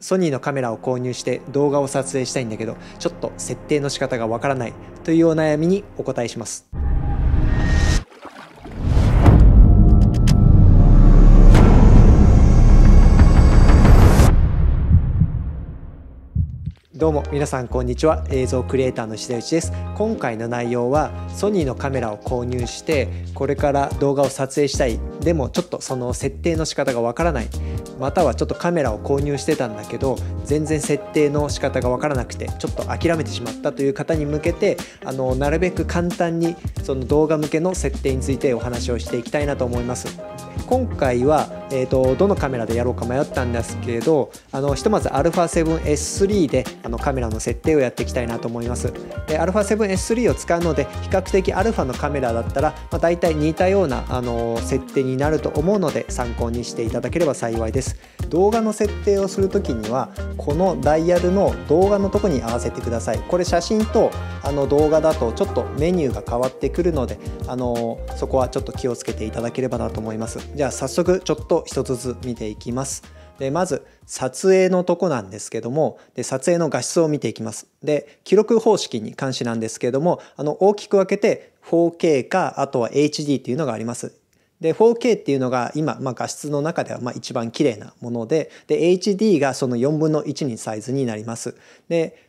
ソニーのカメラを購入して動画を撮影したいんだけどちょっと設定の仕方がわからないというお悩みにお答えします。どうも皆さんこんにちは映像クリエイターの石田内です今回の内容はソニーのカメラを購入してこれから動画を撮影したいでもちょっとその設定の仕方がわからないまたはちょっとカメラを購入してたんだけど全然設定の仕方がわからなくてちょっと諦めてしまったという方に向けてあのなるべく簡単にその動画向けの設定についてお話をしていきたいなと思います今回はえーと、どのカメラでやろうか迷ったんですけれどあのひとまず α7S3 であのカメラの設定をやっていきたいなと思います。α7S3 を使うので比較的 α のカメラだったら、まあ、大体似たようなあの設定になると思うので参考にしていただければ幸いです。動画の設定をする時にはこのダイヤルの動画のとこに合わせてください。これ写真とあの動画だとちょっとメニューが変わってくるのであのそこはちょっと気をつけていただければなと思います。じゃあ早速ちょっとを一つずつ見ていきます。でまず撮影のとこなんですけどもで撮影の画質を見ていきますで記録方式に関してなんですけどもあの大きく分けて 4K かあとは HD っていうのがありますで 4K っていうのが今、まあ、画質の中ではまあ一番綺麗なものでで HD がその4分の1にサイズになりますで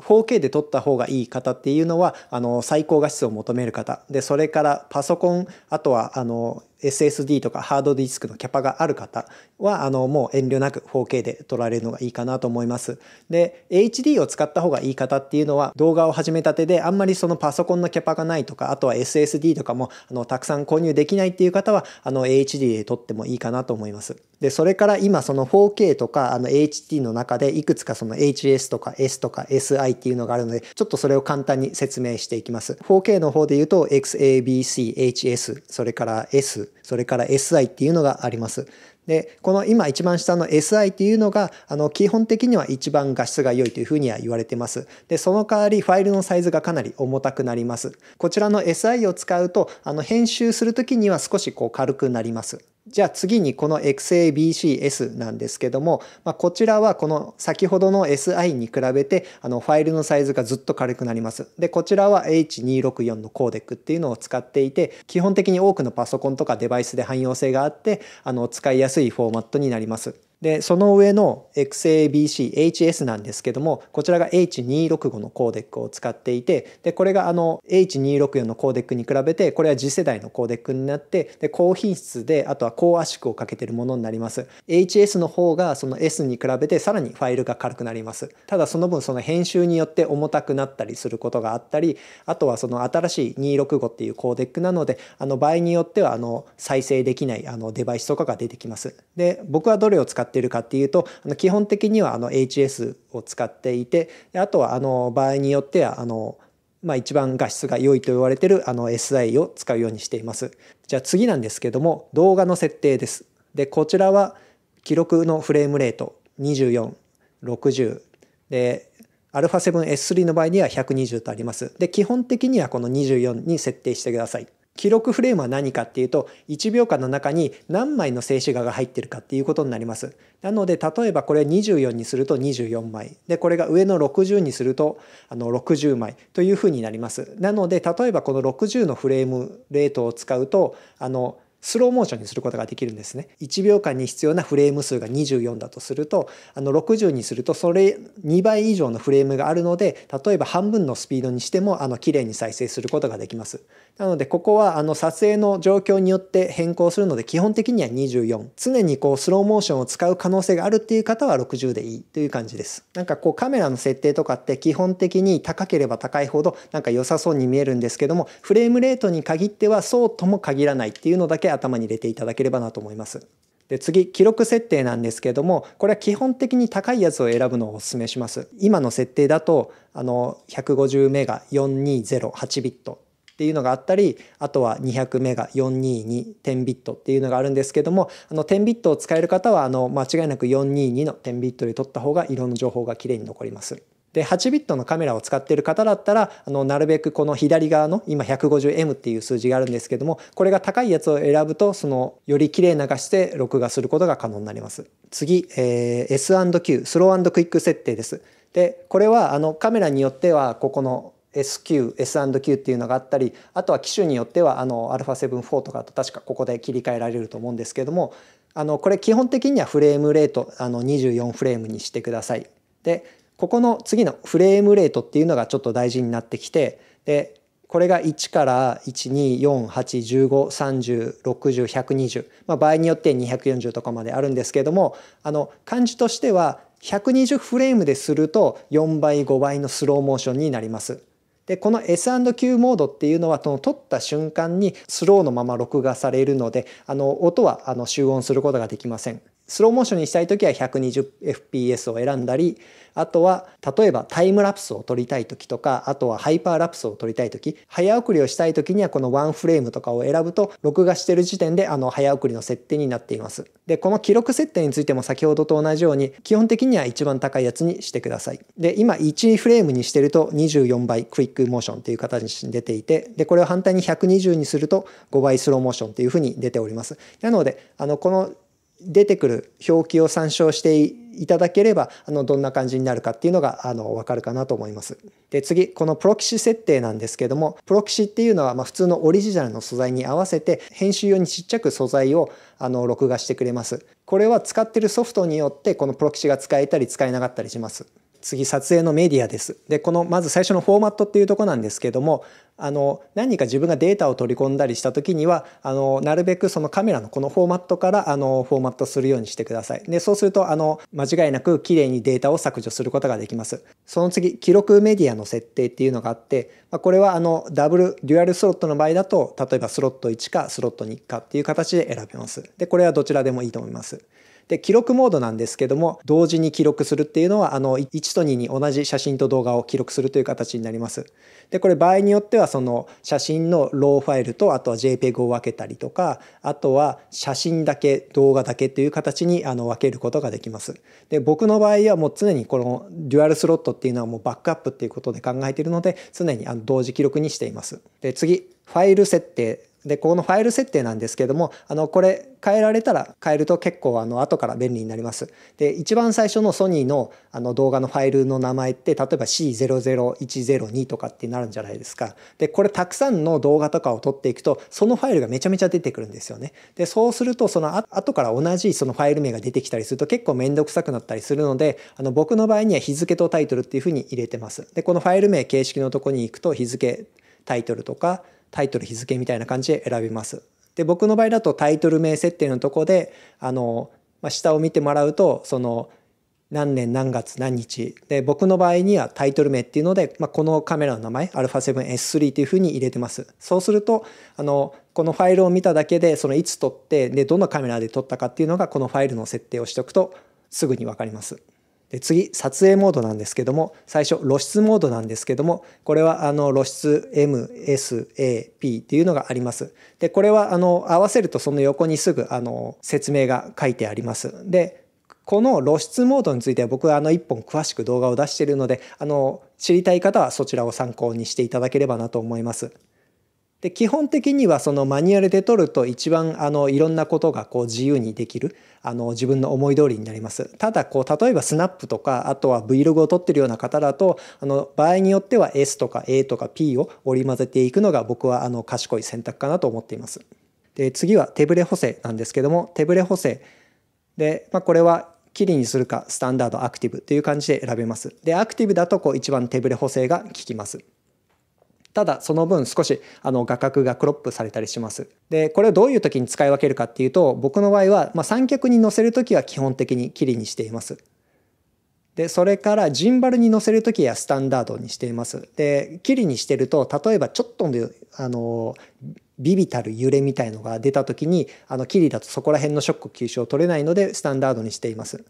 4K で撮った方がいい方っていうのはあの最高画質を求める方でそれからパソコンあとはあの SSD とかハードディスクのキャパがある方は、あの、もう遠慮なく 4K で撮られるのがいいかなと思います。で、HD を使った方がいい方っていうのは、動画を始めたてで、あんまりそのパソコンのキャパがないとか、あとは SSD とかも、あの、たくさん購入できないっていう方は、あの、HD で撮ってもいいかなと思います。で、それから今、その 4K とか、あの、HD の中で、いくつかその HS とか S とか SI っていうのがあるので、ちょっとそれを簡単に説明していきます。4K の方で言うと、XABC、HS、それから S、それから SI っていうのがあります。で、この今一番下の SI っていうのが、あの、基本的には一番画質が良いというふうには言われてます。で、その代わりファイルのサイズがかなり重たくなります。こちらの SI を使うと、あの、編集するときには少しこう軽くなります。じゃあ次にこの XABCS なんですけども、まあ、こちらはこの先ほどの SI に比べてあのファイルのサイズがずっと軽くなります。で、こちらは H264 のコーデックっていうのを使っていて、基本的に多くのパソコンとかデバイスで汎用性があって、あの使いやすいフォーマットになります。で、その上の XABC、HS なんですけども、こちらが H265 のコーデックを使っていて、で、これがあの H264 のコーデックに比べて、これは次世代のコーデックになって、で、高品質で、あとは高圧縮をかけてるものになります。HS の方がその S に比べてさらにファイルが軽くなります。ただその分その編集によって重たくなったりすることがあったり、あとはその新しい265っていうコーデックなので、あの場合によってはあの再生できないあのデバイスとかが出てきます。で、僕はどれを使ってってるかっていうとあの基本的にはあの HS を使っていてあとはあの場合によってはあのまあ、一番画質が良いと言われてるあの SI を使うようにしています。じゃあ次なんですけども動画の設定です。でこちらは記録のフレームレート2460で α7S3 の場合には120とあります。で基本的にはこの24に設定してください。記録フレームは何かっていうと1秒間の中に何枚の静止画が入ってるかっていうことになります。なので例えばこれ24にすると24枚でこれが上の60にするとあの60枚というふうになります。なので例えばこの60のフレームレートを使うとあのスローモーションにすることができるんですね。1秒間に必要なフレーム数が24だとすると、あの60にするとそれ2倍以上のフレームがあるので、例えば半分のスピードにしてもあの綺麗に再生することができます。なのでここはあの撮影の状況によって変更するので基本的には24。常にこうスローモーションを使う可能性があるっていう方は60でいいという感じです。なんかこうカメラの設定とかって基本的に高ければ高いほどなんか良さそうに見えるんですけども、フレームレートに限ってはそうとも限らないっていうのだけ頭に入れていただければなと思います。で次記録設定なんですけれどもこれは基本的に高いやつを選ぶのをお勧めします今の設定だとあの150メガ4208ビットっていうのがあったりあとは200メガ4221ビットっていうのがあるんですけどもあの10ビットを使える方はあの間違いなく422の10ビットで取った方が色の情報がきれいに残ります。で8ビットのカメラを使ってる方だったらあのなるべくこの左側の今 150M っていう数字があるんですけどもこれが高いやつを選ぶとそのより綺麗な画質で録画することが可能になります。次、えー、S&Q スロークイック設定です。でこれはあのカメラによってはここの SQ、S&Q っていうのがあったりあとは機種によってはあの α7-4 とかと確かここで切り替えられると思うんですけどもあのこれ基本的にはフレームレートあの24フレームにしてください。でここの次のフレームレートっていうのがちょっと大事になってきてでこれが1から1248153060120、まあ、場合によって240とかまであるんですけれどもあの漢字としては120フレームですると4倍5倍のスローモーションになります。でこの S&Q モードっていうのはその撮った瞬間にスローのまま録画されるのであの音はあの集音することができません。スローモーションにしたい時は 120fps を選んだりあとは例えばタイムラプスを撮りたい時とかあとはハイパーラプスを撮りたい時早送りをしたい時にはこのワンフレームとかを選ぶと録画してる時点であの早送りの設定になっていますでこの記録設定についても先ほどと同じように基本的には一番高いやつにしてくださいで今1フレームにしてると24倍クイックモーションという形に出ていてでこれを反対に120にすると5倍スローモーションというふうに出ておりますなのであのこの出てくる表記を参照していただければあのどんな感じになるかっていうのがあの分かるかなと思います。で次このプロキシ設定なんですけどもプロキシっていうのはま普通のオリジナルの素材に合わせて編集用にちっちゃく素材をあの録画してくれます。これは使ってるソフトによってこのプロキシが使えたり使えなかったりします。次撮影のメディアです。でこのまず最初のフォーマットっていうとこなんですけどもあの何か自分がデータを取り込んだりした時にはあのなるべくそのカメラのこのフォーマットからあのフォーマットするようにしてください。でそうするとあの間違いなくきれいにデータを削除することができます。その次記録メディアの設定っていうのがあって、まあ、これはあのダブルデュアルスロットの場合だと例えばスロット1かスロット2かっていう形で選べます。でこれはどちらでもいいと思います。で、記録モードなんですけども、同時に記録するっていうのは、あの、1と2に同じ写真と動画を記録するという形になります。で、これ場合によっては、その写真のローファイルと、あとは JPEG を分けたりとか、あとは写真だけ、動画だけという形にあの分けることができます。で、僕の場合はもう常にこのデュアルスロットっていうのはもうバックアップっていうことで考えているので、常にあの同時記録にしています。で、次、ファイル設定でここのファイル設定なんですけどもあのこれ変えられたら変えると結構あの後から便利になります。で一番最初のソニーのあの動画のファイルの名前って例えば C00102 とかってなるんじゃないですか。でこれたくさんの動画とかを撮っていくとそのファイルがめちゃめちゃ出てくるんですよね。でそうするとその後から同じそのファイル名が出てきたりすると結構面倒くさくなったりするのであの僕の場合には日付とタイトルっていうふうに入れてます。でこのファイル名形式のとこに行くと日付タイトルとかタイトル日付みたいな感じで選びます。で僕の場合だとタイトル名設定のとこであの、まあ、下を見てもらうとその何年何月何日で僕の場合にはタイトル名っていうので、まあ、このカメラの名前 α7S3 っていうふうに入れてますそうするとあのこのファイルを見ただけでそのいつ撮ってでどのカメラで撮ったかっていうのがこのファイルの設定をしておくとすぐに分かります。で次撮影モードなんですけども最初露出モードなんですけどもこれはあの露出 MSAP っていうのがありますでこれはあの合わせるとその横にすぐあの説明が書いてありますでこの露出モードについては僕はあの1本詳しく動画を出しているのであの知りたい方はそちらを参考にしていただければなと思います。で基本的にはそのマニュアルで撮ると一番あのいろんなことがこう自由にできるあの自分の思い通りになります。ただこう例えばスナップとかあとは Vlog を撮ってるような方だとあの場合によっては S とか A とか P を織り交ぜていくのが僕はあの賢い選択かなと思っています。で次は手ブレ補正なんですけども手ブレ補正で、まあ、これはキリにするかスタンダードアクティブという感じで選べます。でアクティブだとこう一番手ブレ補正が効きます。ただその分少しあの画角がクロップされたりします。でこれをどういう時に使い分けるかっていうと僕の場合は、まあ、三脚に乗せる時は基本的にキリにしています。でそれからジンバルに乗せる時はスタンダードにしています。でキリにしてると例えばちょっとのあのビビたる揺れみたいのが出た時にあのキリだとそこら辺のショック吸収を取れないのでスタンダードにしています。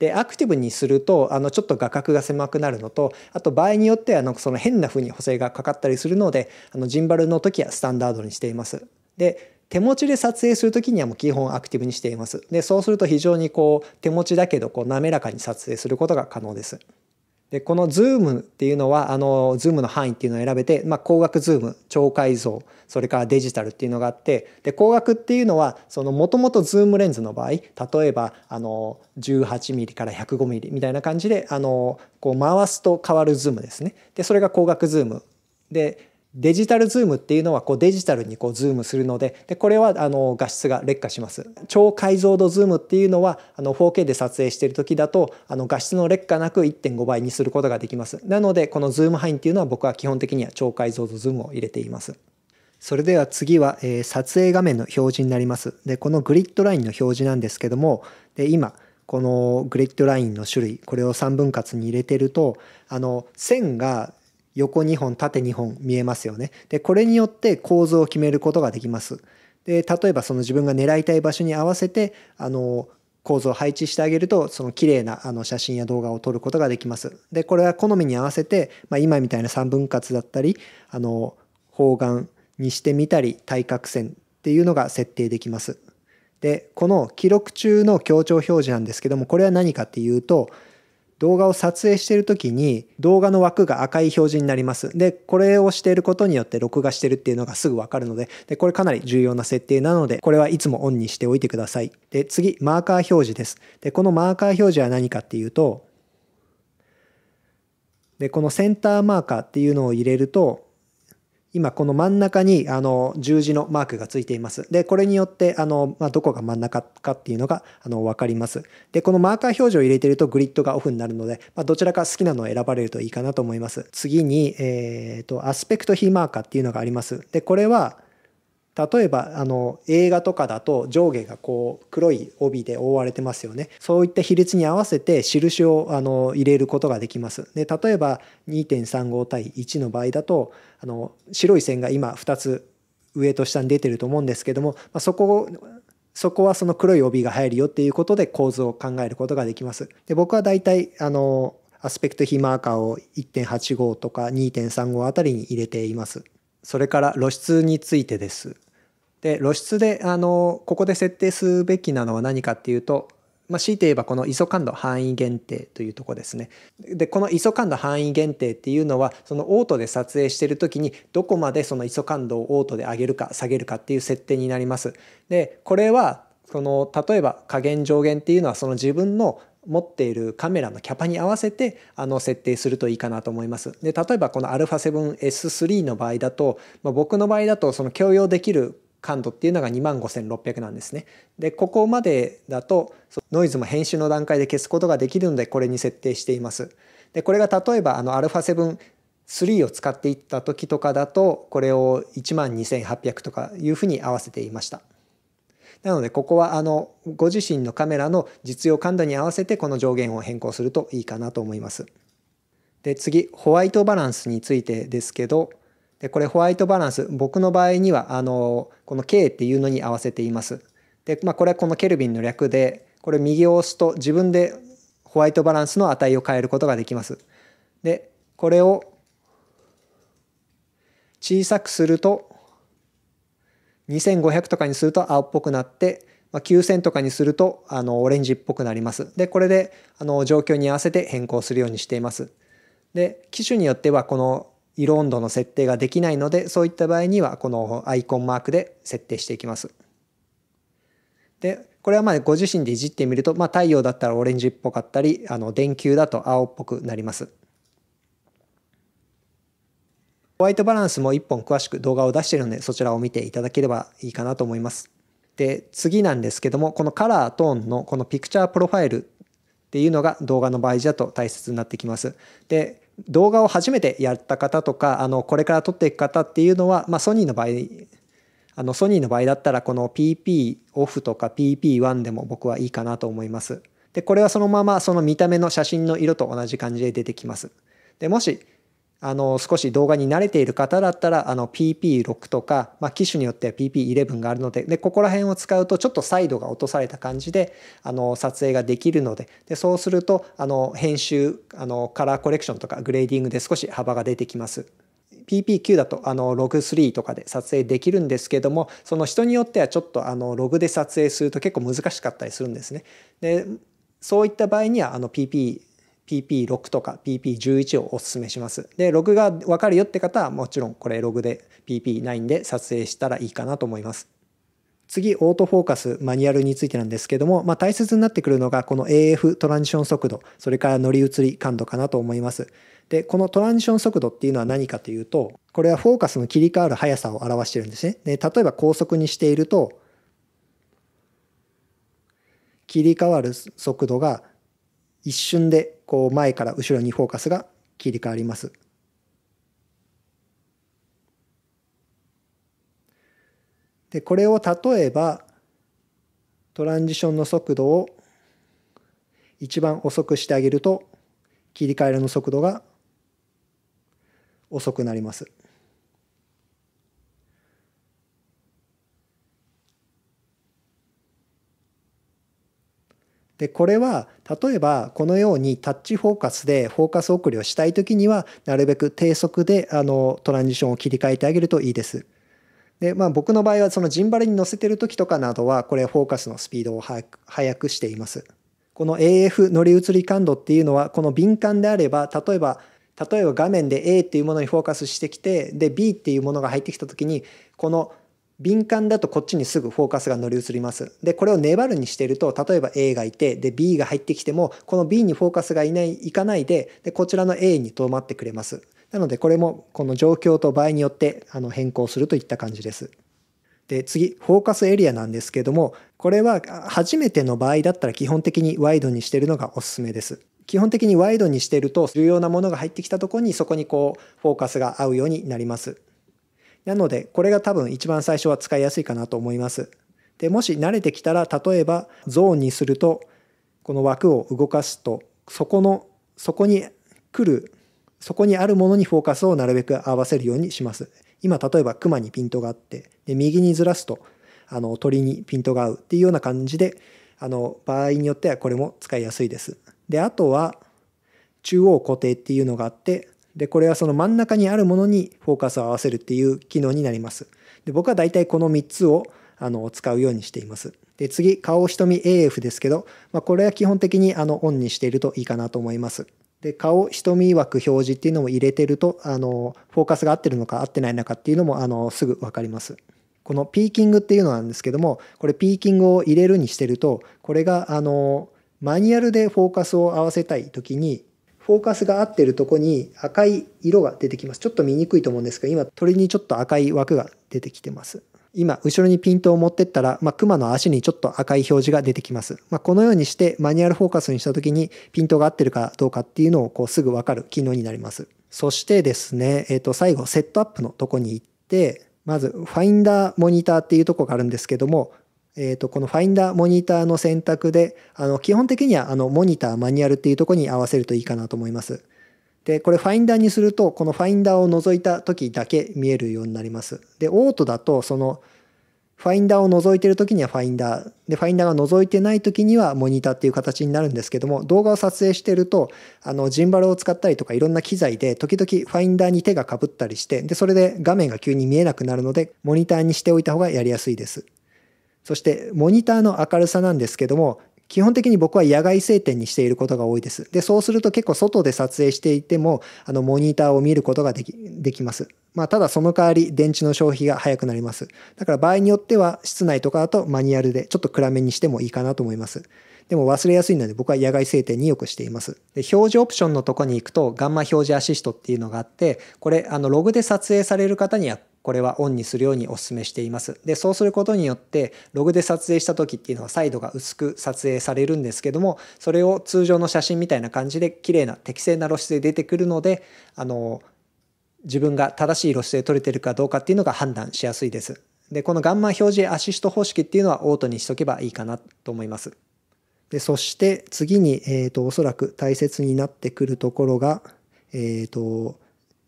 でアクティブにするとあのちょっと画角が狭くなるのとあと場合によってはなその変な風に補正がかかったりするのであのジンバルの時はスタンダードにしています。で手持ちで撮影する時にはもう基本アクティブにしています。でそうすると非常にこう手持ちだけどこう滑らかに撮影することが可能です。で、このズームっていうのは、あの、ズームの範囲っていうのを選べて、まあ、光学ズーム、超解像、それからデジタルっていうのがあって、で、光学っていうのは、その、もともとズームレンズの場合、例えば、あの、18ミリから105ミリみたいな感じで、あの、こう回すと変わるズームですね。で、それが光学ズームでデジタルズームっていうのはこうデジタルにこうズームするのででこれはあの画質が劣化します超解像度ズームっていうのはあの 4K で撮影している時だとあの画質の劣化なく1.5倍にすることができますなのでこのズーム範囲っていうのは僕は基本的には超解像度ズームを入れていますそれでは次は、えー、撮影画面の表示になりますでこのグリッドラインの表示なんですけどもで今このグリッドラインの種類これを3分割に入れてるとあの線が横2本縦2本見えますよね。でこれによって構造を決めることができます。で例えばその自分が狙いたい場所に合わせてあの構造を配置してあげるとその綺麗なあな写真や動画を撮ることができます。でこれは好みに合わせて、まあ、今みたいな3分割だったりあの方眼にしてみたり対角線っていうのが設定できます。でこの記録中の強調表示なんですけどもこれは何かっていうと動画を撮影している時に動画の枠が赤い表示になります。で、これをしていることによって録画してるっていうのがすぐわかるので、で、これかなり重要な設定なので、これはいつもオンにしておいてください。で、次、マーカー表示です。で、このマーカー表示は何かっていうと、で、このセンターマーカーっていうのを入れると、今この真ん中にあの十字のマークがついています。で、これによってあの、まあ、どこが真ん中かっていうのがあの分かります。で、このマーカー表示を入れてるとグリッドがオフになるので、まあ、どちらか好きなのを選ばれるといいかなと思います。次に、えっ、ー、と、アスペクト比マーカーっていうのがあります。で、これは、例えばあの映画とかだと上下がこう黒い帯で覆われてますよねそういった比率に合わせて印をあの入れることができますで例えば2.35対1の場合だとあの白い線が今2つ上と下に出てると思うんですけども、まあ、そこをそこはその黒い帯が入るよっていうことで構図を考えることができます。で僕はだいたいあのアスペクト比マーカーを1.85とか2.35あたりに入れています。それから露出についてです。で露出であのここで設定すべきなのは何かっていうと、まあ、強いて言えばこの ISO 感度範囲限定というとこですね。でこの ISO 感度範囲限定っていうのはそのオートで撮影してる時にどこまでその ISO 感度をオートで上げるか下げるかっていう設定になります。でこれはその例えば加減上限っていうのはその自分の持っているカメラのキャパに合わせてあの設定するといいかなと思います。で例えばこの α7S3 の場合だと、まあ、僕の場合だとその共用できる感度っていうのが2万5600なんですね。でここまでだとノイズも編集の段階で消すことができるのでこれに設定しています。でこれが例えばあの α7-3 を使っていった時とかだとこれを1万2800とかいうふうに合わせていました。なのでここはあのご自身のカメラの実用感度に合わせてこの上限を変更するといいかなと思います。で次ホワイトバランスについてですけどでこれホワイトバランス僕の場合にはあのこの K っていうのに合わせています。で、まあ、これはこのケルビンの略でこれ右を押すと自分でホワイトバランスの値を変えることができます。でこれを小さくすると2500とかにすると青っぽくなってまあ、9000とかにするとあのオレンジっぽくなります。でこれであの状況に合わせて変更するようにしています。で機種によってはこの色温度の設定ができないのでそういった場合にはこのアイコンマークで設定していきます。でこれはまあご自身でいじってみると、まあ、太陽だったらオレンジっぽかったりあの電球だと青っぽくなります。ホワイトバランスも1本詳しく動画を出してるのでそちらを見ていただければいいかなと思います。で次なんですけどもこのカラートーンのこのピクチャープロファイルっていうのが動画の場合じゃと大切になってきます。で動画を初めてやった方とかあのこれから撮っていく方っていうのは、まあ、ソニーの場合あのソニーの場合だったらこの PP オフとか PP1 でも僕はいいかなと思います。でこれはそのままその見た目の写真の色と同じ感じで出てきます。でもしあの少し動画に慣れている方だったらあの PP6 とか、まあ、機種によっては PP11 があるのででここら辺を使うとちょっとサイドが落とされた感じであの撮影ができるのででそうするとあの編集あのカラーコレクションとかグレーディングで少し幅が出てきます。PPQ だとあのログ3とかで撮影できるんですけどもその人によってはちょっとあのログで撮影すると結構難しかったりするんですね。でそういった場合にはあの PP PP6 とか PP11 をお勧めします。で、ログがわかるよって方はもちろんこれログで PP9 で撮影したらいいかなと思います。次、オートフォーカス、マニュアルについてなんですけども、まあ、大切になってくるのが、この AF トランジション速度、それから乗り移り感度かなと思います。で、このトランジション速度っていうのは何かというと、これはフォーカスの切り替わる速さを表してるんですね。で、例えば高速にしていると、切り替わる速度が一瞬でこう前から後ろにフォーカスが切り替わります。でこれを例えばトランジションの速度を一番遅くしてあげると切り替えの速度が遅くなります。でこれは例えばこのようにタッチフォーカスでフォーカス送りをしたい時にはなるべく低速であのトランジションを切り替えてあげるといいです。でまあ、僕の場合はそのジンバルに乗せてる時とかなどはこれフォーカスのスピードを速く速くしています。この AF 乗り移り感度っていうのはこの敏感であれば例えば例えば画面で A っていうものにフォーカスしてきてで B っていうものが入ってきた時にこの敏感だとこっちにすぐフォーカスが乗り移ります。で、これを粘るにしてると、例えば A がいて、で、B が入ってきても、この B にフォーカスがいない、いかないで、で、こちらの A にとどまってくれます。なので、これも、この状況と場合によって、あの、変更するといった感じです。で、次、フォーカスエリアなんですけども、これは初めての場合だったら基本的にワイドにしてるのがおすすめです。基本的にワイドにしてると重要なものが入ってきたとこにそこにこうフォーカスが合うようになります。なので、これが多分一番最初は使いやすいかなと思います。で、もし慣れてきたら、例えばゾーンにすると、この枠を動かすと、そこの、そこに来る、そこにあるものにフォーカスをなるべく合わせるようにします。今、例えば熊にピントがあって、で、右にずらすと、あの、鳥にピントが合うっていうような感じで、あの、場合によってはこれも使いやすいです。で、あとは、中央固定っていうのがあって、でこれはその真ん中にあるものにフォーカスを合わせるっていう機能になりますで僕はだいたいこの3つをあの使うようにしていますで次顔瞳 AF ですけど、まあ、これは基本的にあのオンにしているといいかなと思いますで顔瞳枠表示っていうのも入れてるとあのフォーカスが合ってるのか合ってないのかっていうのもあのすぐわかりますこのピーキングっていうのなんですけどもこれピーキングを入れるにしてるとこれがあのマニュアルでフォーカスを合わせたい時にフォーカスが合ってるとこに赤い色が出てきます。ちょっと見にくいと思うんですけど、今鳥にちょっと赤い枠が出てきてます。今、後ろにピントを持ってったら、まあ、熊の足にちょっと赤い表示が出てきます。まあ、このようにしてマニュアルフォーカスにした時にピントが合ってるかどうかっていうのをこうすぐわかる機能になります。そしてですね、えっ、ー、と、最後、セットアップのとこに行って、まず、ファインダーモニターっていうとこがあるんですけども、えー、とこのファインダーモニターの選択であの基本的にはあのモニターマニュアルっていうとこに合わせるといいかなと思います。でこれファインダーにするとこのファインダーを除いた時だけ見えるようになります。でオートだとそのファインダーを覗いてる時にはファインダーでファインダーが覗いてない時にはモニターっていう形になるんですけども動画を撮影してるとあのジンバルを使ったりとかいろんな機材で時々ファインダーに手がかぶったりしてでそれで画面が急に見えなくなるのでモニターにしておいた方がやりやすいです。そしてモニターの明るさなんですけども、基本的に僕は野外晴天にしていることが多いです。で、そうすると結構外で撮影していても、あの、モニターを見ることができ、できます。まあ、ただその代わり電池の消費が早くなります。だから場合によっては室内とかだとマニュアルでちょっと暗めにしてもいいかなと思います。でも忘れやすいので僕は野外晴天によくしています。で表示オプションのとこに行くとガンマ表示アシストっていうのがあって、これあのログで撮影される方にはこれはオンにするようにお勧めしています。で、そうすることによって、ログで撮影した時っていうのはサイドが薄く撮影されるんですけども、それを通常の写真みたいな感じで綺麗な適正な露出で出てくるので、あの、自分が正しい露出で撮れてるかどうかっていうのが判断しやすいです。で、このガンマ表示アシスト方式っていうのはオートにしとけばいいかなと思います。で、そして次に、えっ、ー、と、おそらく大切になってくるところが、えっ、ー、と、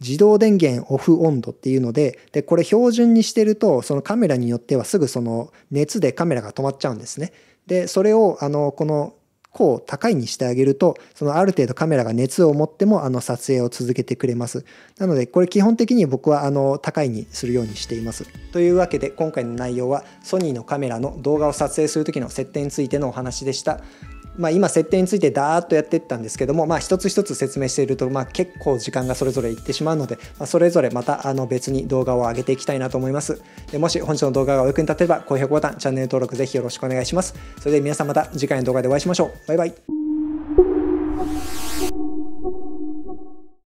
自動電源オフ温度っていうので、で、これ標準にしてると、そのカメラによってはすぐその熱でカメラが止まっちゃうんですね。で、それを、あの、この、こう高いにしてあげると、そのある程度カメラが熱を持っても、あの、撮影を続けてくれます。なので、これ基本的に僕は、あの、高いにするようにしています。というわけで、今回の内容は、ソニーのカメラの動画を撮影する時の設定についてのお話でした。まあ、今設定についてダーッとやっていったんですけども、まあ、一つ一つ説明していると、まあ、結構時間がそれぞれいってしまうので、まあ、それぞれまたあの別に動画を上げていきたいなと思いますでもし本日の動画がお役に立てれば高評価ボタンチャンネル登録ぜひよろしくお願いしますそれでは皆さんまた次回の動画でお会いしましょうバイバイ